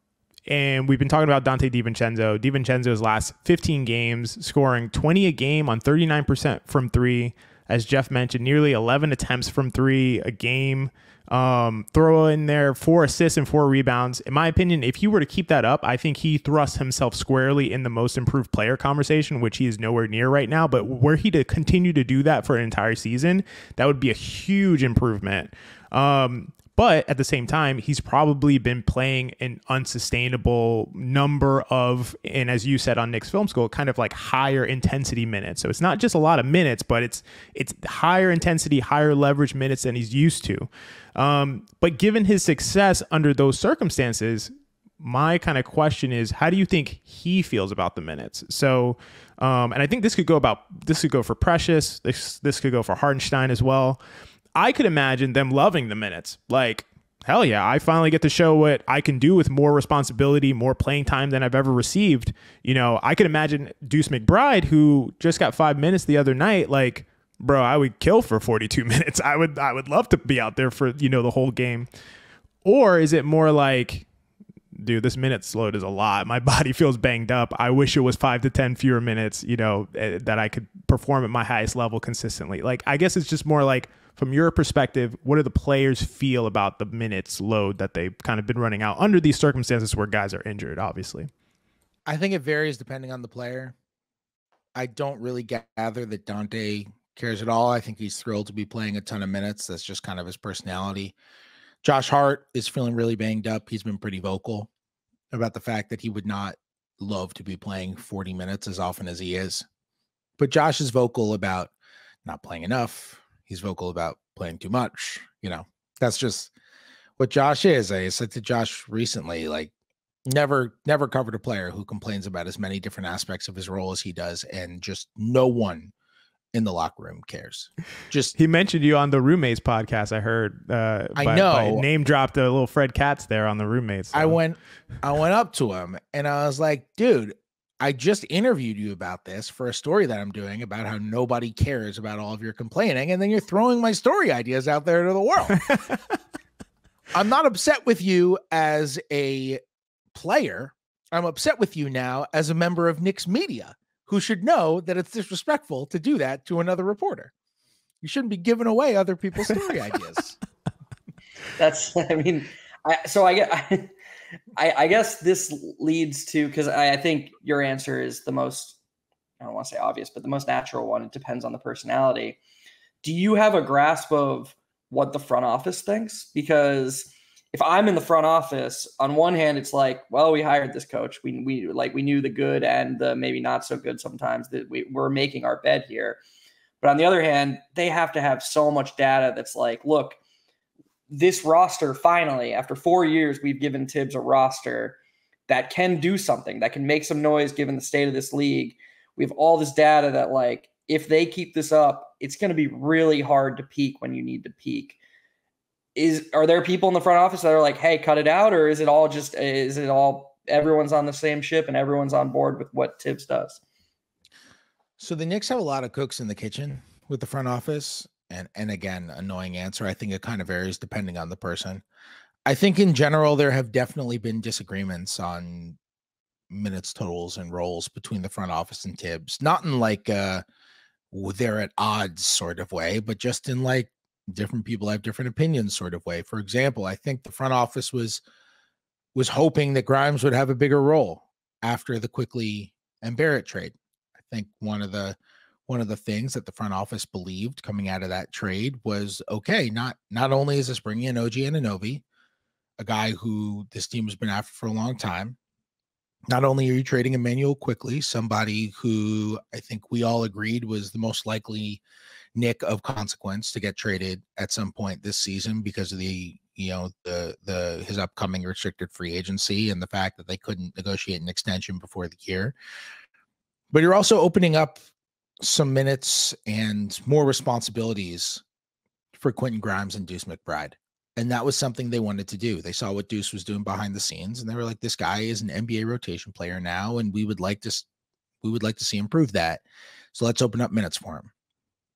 and we've been talking about Dante DiVincenzo. DiVincenzo's last 15 games, scoring 20 a game on 39% from three. As Jeff mentioned, nearly 11 attempts from three a game. Um, throw in there four assists and four rebounds. In my opinion, if you were to keep that up, I think he thrusts himself squarely in the most improved player conversation, which he is nowhere near right now. But were he to continue to do that for an entire season, that would be a huge improvement. Um, but at the same time, he's probably been playing an unsustainable number of, and as you said on Nick's film school, kind of like higher intensity minutes. So it's not just a lot of minutes, but it's it's higher intensity, higher leverage minutes than he's used to. Um, but given his success under those circumstances, my kind of question is how do you think he feels about the minutes so um, and i think this could go about this could go for precious this this could go for hardenstein as well I could imagine them loving the minutes. Like, hell yeah, I finally get to show what I can do with more responsibility, more playing time than I've ever received. You know, I could imagine Deuce McBride, who just got five minutes the other night, like, bro, I would kill for 42 minutes. I would I would love to be out there for, you know, the whole game. Or is it more like dude, this minute load is a lot. My body feels banged up. I wish it was five to 10 fewer minutes, you know, eh, that I could perform at my highest level consistently. Like, I guess it's just more like, from your perspective, what do the players feel about the minutes load that they've kind of been running out under these circumstances where guys are injured, obviously? I think it varies depending on the player. I don't really gather that Dante cares at all. I think he's thrilled to be playing a ton of minutes. That's just kind of his personality. Josh Hart is feeling really banged up. He's been pretty vocal about the fact that he would not love to be playing 40 minutes as often as he is. But Josh is vocal about not playing enough, He's vocal about playing too much. You know, that's just what Josh is. I said to Josh recently, like, never, never covered a player who complains about as many different aspects of his role as he does, and just no one in the locker room cares. Just he mentioned you on the roommates podcast. I heard. Uh, I by, know. By name dropped a little Fred Katz there on the roommates. So. I went, I went up to him and I was like, dude, I just interviewed you about this for a story that I'm doing about how nobody cares about all of your complaining, and then you're throwing my story ideas out there to the world. I'm not upset with you as a player. I'm upset with you now as a member of Nick's media who should know that it's disrespectful to do that to another reporter. You shouldn't be giving away other people's story ideas. That's, I mean, I, so I get. I, I, I guess this leads to because I, I think your answer is the most I don't want to say obvious, but the most natural one. It depends on the personality. Do you have a grasp of what the front office thinks? Because if I'm in the front office, on one hand, it's like, well, we hired this coach. We we like we knew the good and the maybe not so good sometimes that we, we're making our bed here. But on the other hand, they have to have so much data that's like, look, this roster finally, after four years, we've given Tibbs a roster that can do something, that can make some noise given the state of this league. We have all this data that, like, if they keep this up, it's going to be really hard to peak when you need to peak. Is are there people in the front office that are like, "Hey, cut it out," or is it all just is it all everyone's on the same ship and everyone's on board with what Tibbs does? So the Knicks have a lot of cooks in the kitchen with the front office, and and again annoying answer i think it kind of varies depending on the person i think in general there have definitely been disagreements on minutes totals and roles between the front office and tibbs not in like uh they're at odds sort of way but just in like different people have different opinions sort of way for example i think the front office was was hoping that grimes would have a bigger role after the quickly and barrett trade i think one of the one of the things that the front office believed coming out of that trade was okay, not not only is this bringing in OG Ananobi, a guy who this team has been after for a long time, not only are you trading Emmanuel quickly, somebody who I think we all agreed was the most likely Nick of consequence to get traded at some point this season because of the you know the the his upcoming restricted free agency and the fact that they couldn't negotiate an extension before the year. But you're also opening up some minutes and more responsibilities for Quentin Grimes and Deuce McBride. And that was something they wanted to do. They saw what Deuce was doing behind the scenes and they were like, this guy is an NBA rotation player now, and we would like to we would like to see improve that. So let's open up minutes for him.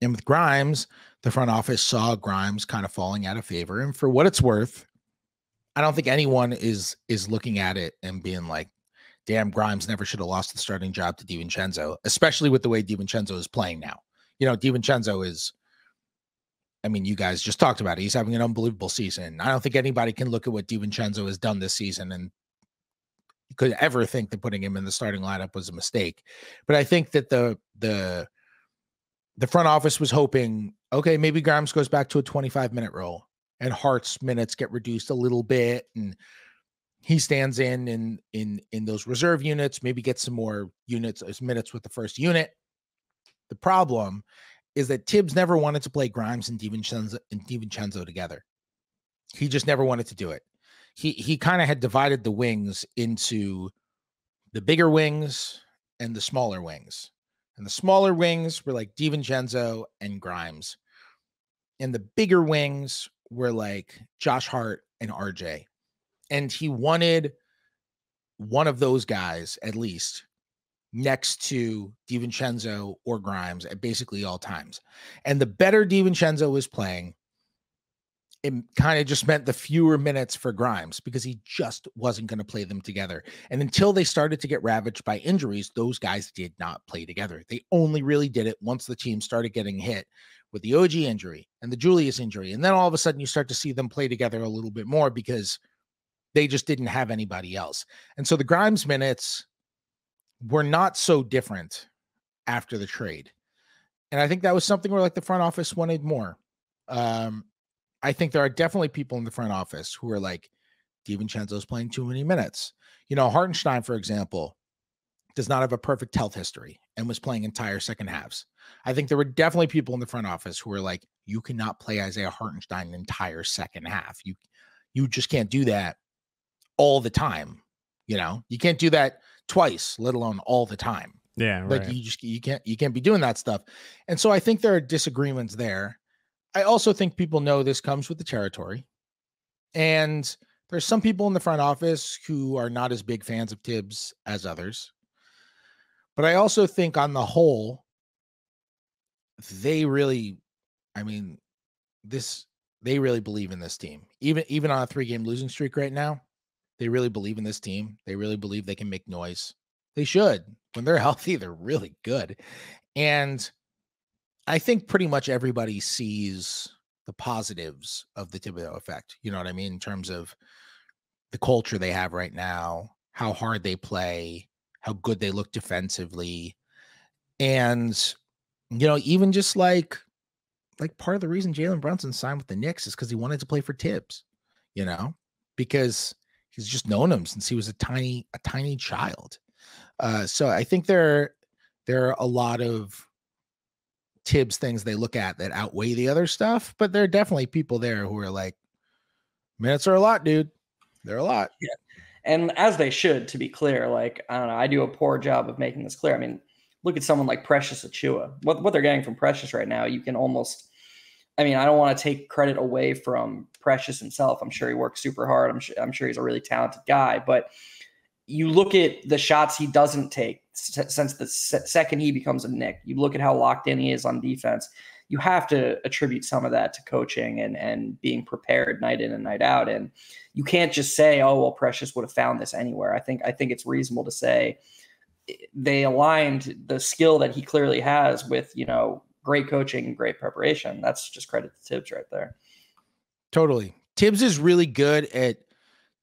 And with Grimes, the front office saw Grimes kind of falling out of favor. And for what it's worth, I don't think anyone is is looking at it and being like, damn, Grimes never should have lost the starting job to DiVincenzo, especially with the way DiVincenzo is playing now. You know, DiVincenzo is, I mean, you guys just talked about it. He's having an unbelievable season. I don't think anybody can look at what DiVincenzo has done this season and could ever think that putting him in the starting lineup was a mistake. But I think that the the the front office was hoping, okay, maybe Grimes goes back to a 25 minute role and Hart's minutes get reduced a little bit and he stands in in in in those reserve units, maybe get some more units as uh, minutes with the first unit. The problem is that Tibbs never wanted to play Grimes and DiVincenzo, and DiVincenzo together. He just never wanted to do it. He he kind of had divided the wings into the bigger wings and the smaller wings. And the smaller wings were like DiVincenzo and Grimes. And the bigger wings were like Josh Hart and RJ and he wanted one of those guys at least next to DiVincenzo or Grimes at basically all times. And the better DiVincenzo was playing, it kind of just meant the fewer minutes for Grimes because he just wasn't going to play them together. And until they started to get ravaged by injuries, those guys did not play together. They only really did it once the team started getting hit with the OG injury and the Julius injury. And then all of a sudden you start to see them play together a little bit more because they just didn't have anybody else. And so the Grimes minutes were not so different after the trade. And I think that was something where like the front office wanted more. Um, I think there are definitely people in the front office who are like, is playing too many minutes. You know, Hartenstein, for example, does not have a perfect health history and was playing entire second halves. I think there were definitely people in the front office who were like, you cannot play Isaiah Hartenstein an entire second half. You you just can't do that all the time. You know, you can't do that twice, let alone all the time. Yeah, like right. you just you can't you can't be doing that stuff. And so I think there are disagreements there. I also think people know this comes with the territory. And there's some people in the front office who are not as big fans of Tibbs as others. But I also think on the whole, they really, I mean, this they really believe in this team. Even even on a three game losing streak right now, they really believe in this team. They really believe they can make noise. They should. When they're healthy, they're really good. And I think pretty much everybody sees the positives of the Thibodeau effect. You know what I mean? In terms of the culture they have right now, how hard they play, how good they look defensively. And, you know, even just like like part of the reason Jalen Brunson signed with the Knicks is because he wanted to play for Tibbs, you know, because He's just known him since he was a tiny a tiny child. Uh, so I think there there are a lot of Tibbs things they look at that outweigh the other stuff, but there are definitely people there who are like, minutes are a lot, dude. They're a lot. Yeah. And as they should, to be clear, like, I don't know, I do a poor job of making this clear. I mean, look at someone like Precious Achua. What, what they're getting from Precious right now, you can almost I mean, I don't want to take credit away from Precious himself. I'm sure he works super hard. I'm, I'm sure he's a really talented guy, but you look at the shots he doesn't take since the second he becomes a Nick. You look at how locked in he is on defense. You have to attribute some of that to coaching and and being prepared night in and night out. And you can't just say, "Oh well, Precious would have found this anywhere." I think I think it's reasonable to say eh, they aligned the skill that he clearly has with you know great coaching, great preparation. That's just credit to Tibbs right there. Totally. Tibbs is really good at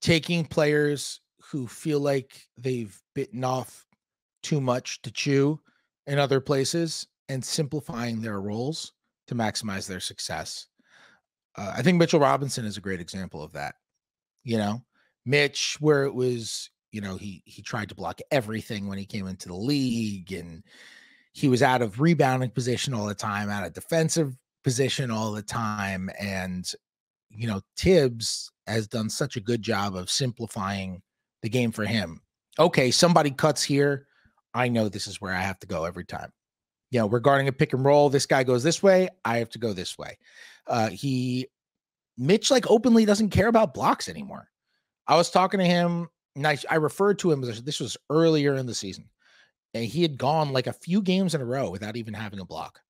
taking players who feel like they've bitten off too much to chew in other places and simplifying their roles to maximize their success. Uh, I think Mitchell Robinson is a great example of that. You know, Mitch, where it was, you know, he he tried to block everything when he came into the league, and he was out of rebounding position all the time, out of defensive position all the time. And, you know, Tibbs has done such a good job of simplifying the game for him. Okay, somebody cuts here. I know this is where I have to go every time. You know, regarding a pick and roll, this guy goes this way. I have to go this way. Uh, he, Mitch, like openly doesn't care about blocks anymore. I was talking to him, and I, I referred to him. as This was earlier in the season he had gone like a few games in a row without even having a block.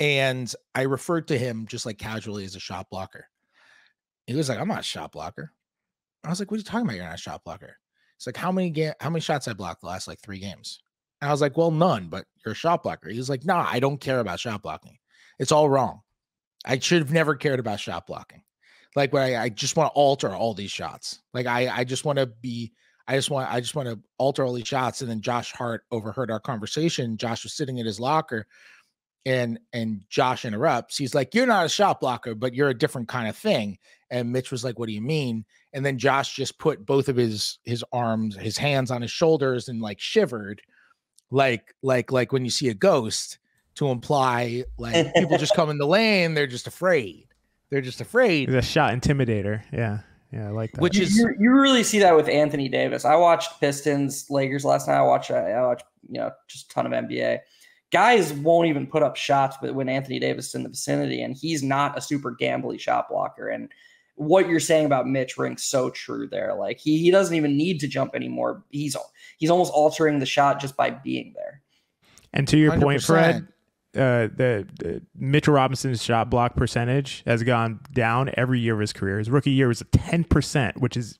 And I referred to him just like casually as a shot blocker. He was like, I'm not a shot blocker. I was like, What are you talking about? You're not a shot blocker. It's like, How many ga- how many shots I blocked the last like three games? And I was like, Well, none, but you're a shot blocker. He was like, Nah, I don't care about shot blocking. It's all wrong. I should have never cared about shot blocking. Like, where I, I just want to alter all these shots. Like, I, I just want to be I just want I just want to alter all these shots. And then Josh Hart overheard our conversation. Josh was sitting in his locker and and Josh interrupts. He's like, You're not a shot blocker, but you're a different kind of thing. And Mitch was like, What do you mean? And then Josh just put both of his his arms, his hands on his shoulders and like shivered, like like like when you see a ghost to imply like people just come in the lane, they're just afraid. They're just afraid. The shot intimidator. Yeah. Yeah, I like that. Which is you, you, really see that with Anthony Davis. I watched Pistons Lakers last night. I watched uh, I watched you know just a ton of NBA. Guys won't even put up shots, but when Anthony Davis is in the vicinity, and he's not a super gambly shot blocker. And what you're saying about Mitch rings so true there. Like he he doesn't even need to jump anymore. He's he's almost altering the shot just by being there. And to your 100%. point, Fred, uh, the, the Mitchell Robinson's shot block percentage has gone down every year of his career. His rookie year was 10%, which is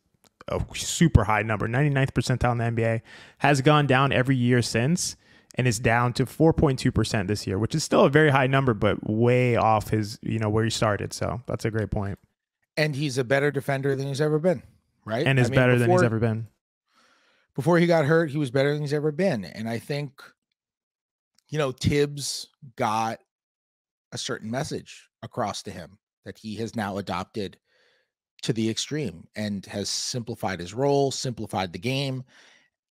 a super high number, 99th percentile in the NBA, has gone down every year since and is down to 4.2% this year, which is still a very high number but way off his, you know, where he started. So, that's a great point. And he's a better defender than he's ever been, right? And is I mean, better before, than he's ever been. Before he got hurt, he was better than he's ever been, and I think you know, Tibbs got a certain message across to him that he has now adopted to the extreme and has simplified his role, simplified the game.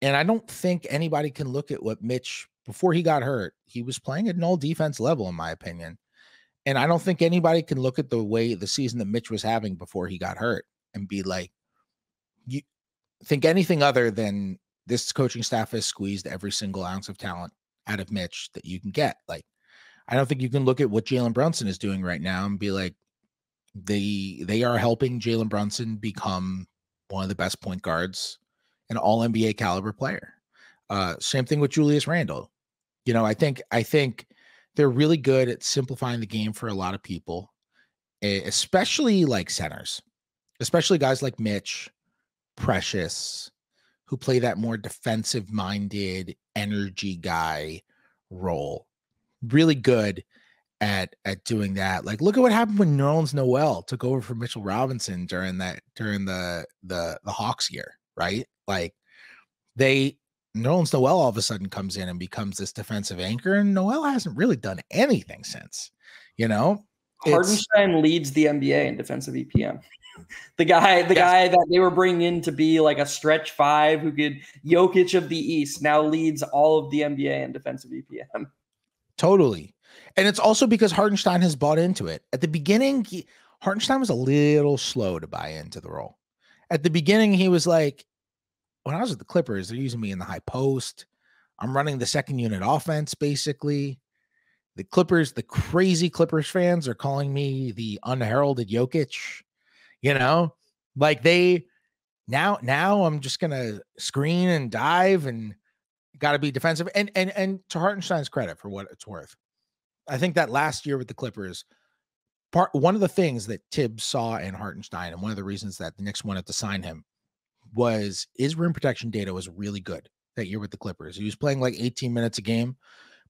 And I don't think anybody can look at what Mitch, before he got hurt, he was playing at an all defense level, in my opinion. And I don't think anybody can look at the way the season that Mitch was having before he got hurt and be like, you think anything other than this coaching staff has squeezed every single ounce of talent out of Mitch that you can get. Like, I don't think you can look at what Jalen Brunson is doing right now and be like, they they are helping Jalen Brunson become one of the best point guards, an all NBA caliber player. Uh, same thing with Julius Randle. You know, I think I think they're really good at simplifying the game for a lot of people, especially like centers, especially guys like Mitch, Precious, who play that more defensive minded energy guy role. Really good at at doing that. Like look at what happened when Nerlens Noel took over for Mitchell Robinson during that during the the the Hawks year, right? Like they Nerlens Noel all of a sudden comes in and becomes this defensive anchor, and Noel hasn't really done anything since. You know, Hardenstein leads the NBA in defensive EPM the guy, the yes. guy that they were bringing in to be like a stretch five who could Jokic of the East now leads all of the NBA in defensive EPM. Totally, and it's also because Hartenstein has bought into it. At the beginning, he, Hartenstein was a little slow to buy into the role. At the beginning, he was like, "When I was with the Clippers, they're using me in the high post. I'm running the second unit offense, basically." The Clippers, the crazy Clippers fans are calling me the unheralded Jokic you know, like they now now I'm just gonna screen and dive and got to be defensive. And and and to Hartenstein's credit for what it's worth, I think that last year with the Clippers, part one of the things that Tibbs saw in Hartenstein, and one of the reasons that the Knicks wanted to sign him was his rim protection data was really good that year with the Clippers. He was playing like 18 minutes a game,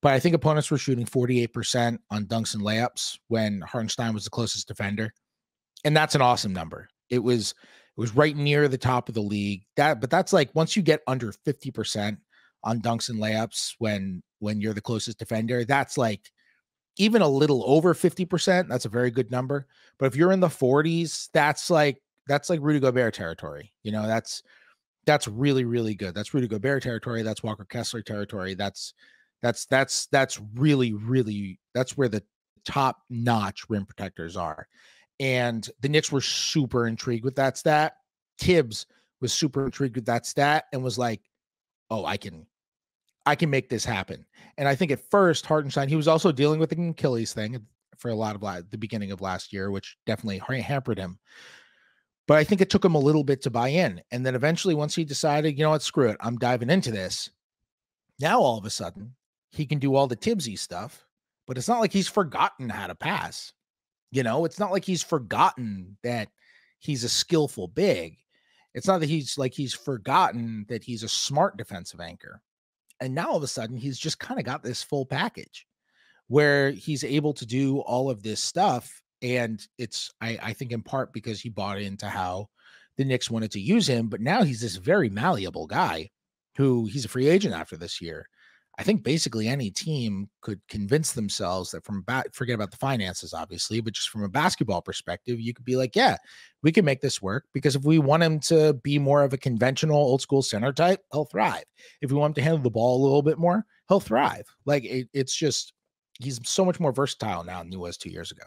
but I think opponents were shooting 48% on dunks and layups when Hartenstein was the closest defender and that's an awesome number. It was it was right near the top of the league. That but that's like once you get under 50% on dunks and layups when when you're the closest defender, that's like even a little over 50%, that's a very good number. But if you're in the 40s, that's like that's like Rudy Gobert territory. You know, that's that's really really good. That's Rudy Gobert territory, that's Walker Kessler territory. That's that's that's that's really really that's where the top notch rim protectors are. And the Knicks were super intrigued with that stat. Tibbs was super intrigued with that stat and was like, oh, I can I can make this happen. And I think at first Hartenstein, he was also dealing with the Achilles thing for a lot of la- the beginning of last year, which definitely hampered him. But I think it took him a little bit to buy in. And then eventually, once he decided, you know what, screw it, I'm diving into this. Now all of a sudden, he can do all the Tibbsy stuff, but it's not like he's forgotten how to pass. You know, it's not like he's forgotten that he's a skillful big. It's not that he's like he's forgotten that he's a smart defensive anchor. And now all of a sudden, he's just kind of got this full package where he's able to do all of this stuff. And it's, I, I think, in part because he bought into how the Knicks wanted to use him. But now he's this very malleable guy who he's a free agent after this year. I think basically any team could convince themselves that from forget about the finances, obviously, but just from a basketball perspective, you could be like, yeah, we can make this work because if we want him to be more of a conventional old school center type, he'll thrive. If we want him to handle the ball a little bit more, he'll thrive. Like it, it's just he's so much more versatile now than he was two years ago.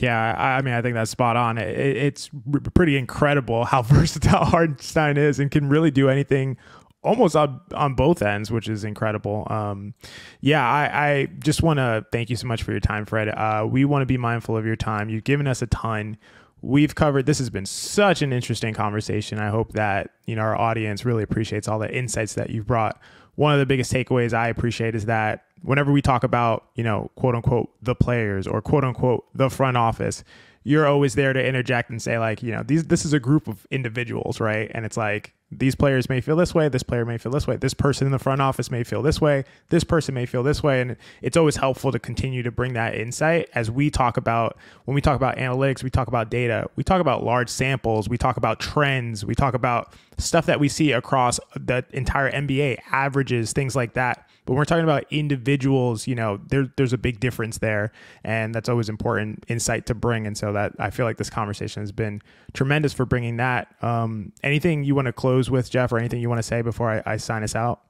Yeah, I mean, I think that's spot on. It's pretty incredible how versatile Hardenstein is and can really do anything almost on, on both ends, which is incredible. Um, yeah, I, I just want to thank you so much for your time, Fred. Uh, we want to be mindful of your time. You've given us a ton. We've covered this has been such an interesting conversation. I hope that you know our audience really appreciates all the insights that you've brought. One of the biggest takeaways I appreciate is that whenever we talk about, you know, quote unquote the players or quote unquote the front office, you're always there to interject and say like you know these this is a group of individuals right and it's like these players may feel this way this player may feel this way this person in the front office may feel this way this person may feel this way and it's always helpful to continue to bring that insight as we talk about when we talk about analytics we talk about data we talk about large samples we talk about trends we talk about stuff that we see across the entire NBA averages things like that but when we're talking about individuals, you know, there, there's a big difference there. And that's always important insight to bring. And so that I feel like this conversation has been tremendous for bringing that. Um, anything you want to close with, Jeff, or anything you want to say before I, I sign us out?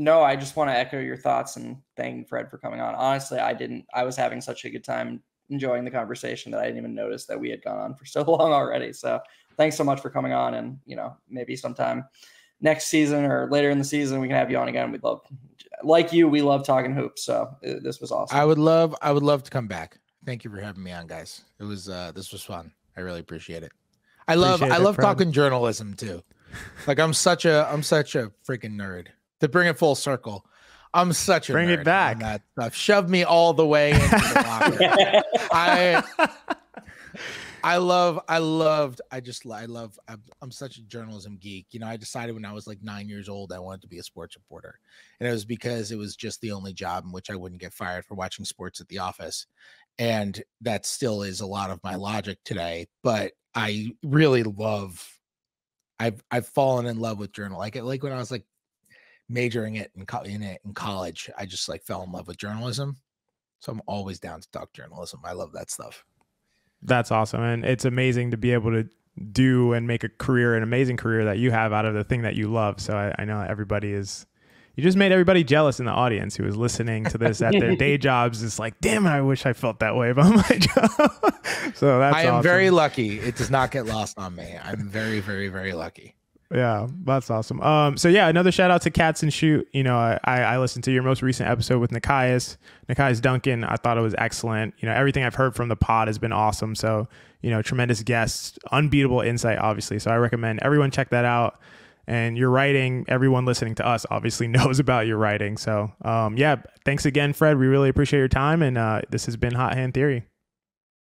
No, I just want to echo your thoughts and thank Fred for coming on. Honestly, I didn't, I was having such a good time enjoying the conversation that I didn't even notice that we had gone on for so long already. So thanks so much for coming on. And, you know, maybe sometime next season or later in the season, we can have you on again. We'd love, like you, we love talking hoops. So uh, this was awesome. I would love, I would love to come back. Thank you for having me on, guys. It was, uh, this was fun. I really appreciate it. I love, appreciate I love talking journalism too. like I'm such a, I'm such a freaking nerd. To bring it full circle, I'm such a bring it back. That stuff. Shove me all the way. The I I love, I loved, I just, I love, I'm, I'm, such a journalism geek. You know, I decided when I was like nine years old, I wanted to be a sports reporter. And it was because it was just the only job in which I wouldn't get fired for watching sports at the office. And that still is a lot of my logic today. But I really love, I've, I've fallen in love with journal. Like, like when I was like majoring it in, in it in college, I just like fell in love with journalism. So I'm always down to talk journalism. I love that stuff. That's awesome. And it's amazing to be able to do and make a career, an amazing career that you have out of the thing that you love. So I, I know everybody is, you just made everybody jealous in the audience who was listening to this at their day jobs. It's like, damn it, I wish I felt that way about my job. so that's I am awesome. very lucky. It does not get lost on me. I'm very, very, very lucky. Yeah, that's awesome. Um, so yeah, another shout out to Cats and Shoot. You know, I, I listened to your most recent episode with Nikias, Nikias Duncan. I thought it was excellent. You know, everything I've heard from the pod has been awesome. So, you know, tremendous guests, unbeatable insight, obviously. So I recommend everyone check that out. And your writing, everyone listening to us obviously knows about your writing. So um, yeah, thanks again, Fred. We really appreciate your time, and uh, this has been Hot Hand Theory.